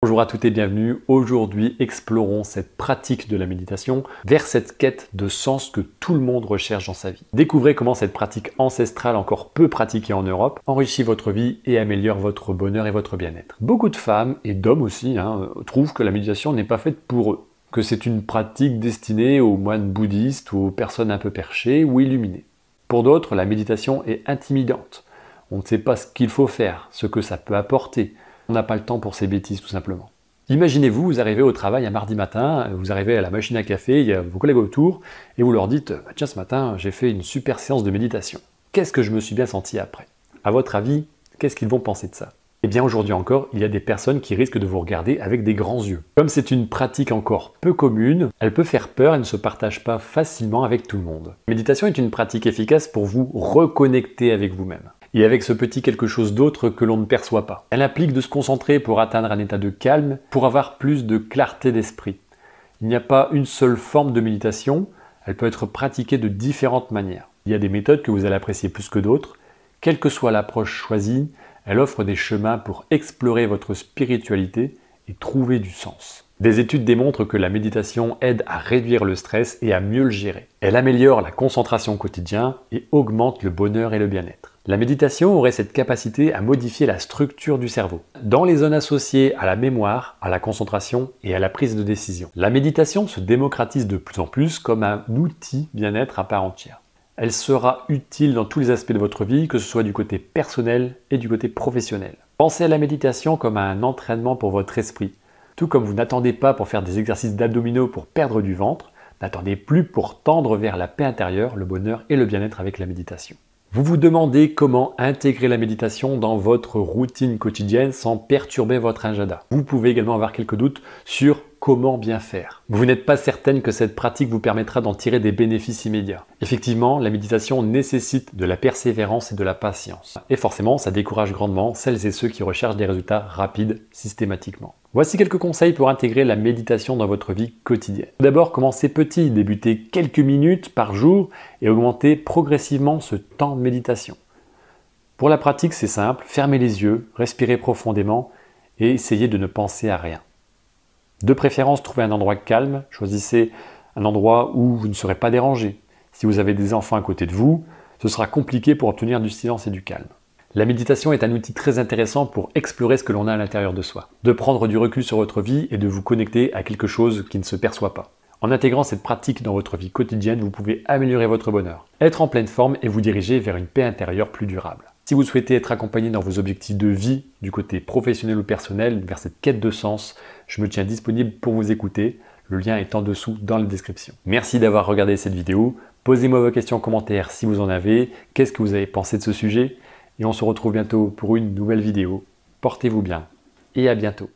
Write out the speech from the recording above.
Bonjour à toutes et bienvenue. Aujourd'hui, explorons cette pratique de la méditation vers cette quête de sens que tout le monde recherche dans sa vie. Découvrez comment cette pratique ancestrale encore peu pratiquée en Europe enrichit votre vie et améliore votre bonheur et votre bien-être. Beaucoup de femmes et d'hommes aussi hein, trouvent que la méditation n'est pas faite pour eux, que c'est une pratique destinée aux moines bouddhistes ou aux personnes un peu perchées ou illuminées. Pour d'autres, la méditation est intimidante. On ne sait pas ce qu'il faut faire, ce que ça peut apporter on n'a pas le temps pour ces bêtises, tout simplement. Imaginez-vous, vous arrivez au travail un mardi matin, vous arrivez à la machine à café, il y a vos collègues autour, et vous leur dites bah, Tiens, ce matin, j'ai fait une super séance de méditation. Qu'est-ce que je me suis bien senti après À votre avis, qu'est-ce qu'ils vont penser de ça eh bien aujourd'hui encore, il y a des personnes qui risquent de vous regarder avec des grands yeux. Comme c'est une pratique encore peu commune, elle peut faire peur et ne se partage pas facilement avec tout le monde. La méditation est une pratique efficace pour vous reconnecter avec vous-même et avec ce petit quelque chose d'autre que l'on ne perçoit pas. Elle implique de se concentrer pour atteindre un état de calme, pour avoir plus de clarté d'esprit. Il n'y a pas une seule forme de méditation, elle peut être pratiquée de différentes manières. Il y a des méthodes que vous allez apprécier plus que d'autres. Quelle que soit l'approche choisie, elle offre des chemins pour explorer votre spiritualité et trouver du sens. Des études démontrent que la méditation aide à réduire le stress et à mieux le gérer. Elle améliore la concentration quotidienne et augmente le bonheur et le bien-être. La méditation aurait cette capacité à modifier la structure du cerveau, dans les zones associées à la mémoire, à la concentration et à la prise de décision. La méditation se démocratise de plus en plus comme un outil bien-être à part entière. Elle sera utile dans tous les aspects de votre vie, que ce soit du côté personnel et du côté professionnel. Pensez à la méditation comme à un entraînement pour votre esprit. Tout comme vous n'attendez pas pour faire des exercices d'abdominaux pour perdre du ventre, n'attendez plus pour tendre vers la paix intérieure, le bonheur et le bien-être avec la méditation. Vous vous demandez comment intégrer la méditation dans votre routine quotidienne sans perturber votre agenda. Vous pouvez également avoir quelques doutes sur comment bien faire. Vous n'êtes pas certaine que cette pratique vous permettra d'en tirer des bénéfices immédiats. Effectivement, la méditation nécessite de la persévérance et de la patience. Et forcément, ça décourage grandement celles et ceux qui recherchent des résultats rapides systématiquement. Voici quelques conseils pour intégrer la méditation dans votre vie quotidienne. D'abord, commencez petit, débutez quelques minutes par jour et augmentez progressivement ce temps de méditation. Pour la pratique, c'est simple, fermez les yeux, respirez profondément et essayez de ne penser à rien. De préférence, trouvez un endroit calme, choisissez un endroit où vous ne serez pas dérangé. Si vous avez des enfants à côté de vous, ce sera compliqué pour obtenir du silence et du calme. La méditation est un outil très intéressant pour explorer ce que l'on a à l'intérieur de soi, de prendre du recul sur votre vie et de vous connecter à quelque chose qui ne se perçoit pas. En intégrant cette pratique dans votre vie quotidienne, vous pouvez améliorer votre bonheur, être en pleine forme et vous diriger vers une paix intérieure plus durable. Si vous souhaitez être accompagné dans vos objectifs de vie, du côté professionnel ou personnel, vers cette quête de sens, je me tiens disponible pour vous écouter. Le lien est en dessous dans la description. Merci d'avoir regardé cette vidéo. Posez-moi vos questions en commentaire si vous en avez. Qu'est-ce que vous avez pensé de ce sujet et on se retrouve bientôt pour une nouvelle vidéo. Portez-vous bien et à bientôt.